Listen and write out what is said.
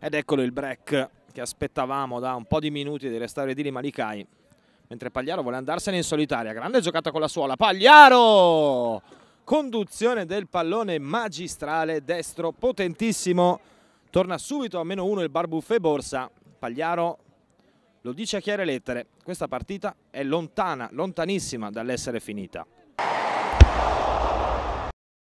Ed eccolo il break che aspettavamo da un po' di minuti di restare di Malikai. Mentre Pagliaro vuole andarsene in solitaria. Grande giocata con la suola. Pagliaro! Conduzione del pallone magistrale destro, potentissimo. Torna subito a meno uno il barbuffe Borsa. Pagliaro lo dice a chiare lettere. Questa partita è lontana, lontanissima dall'essere finita.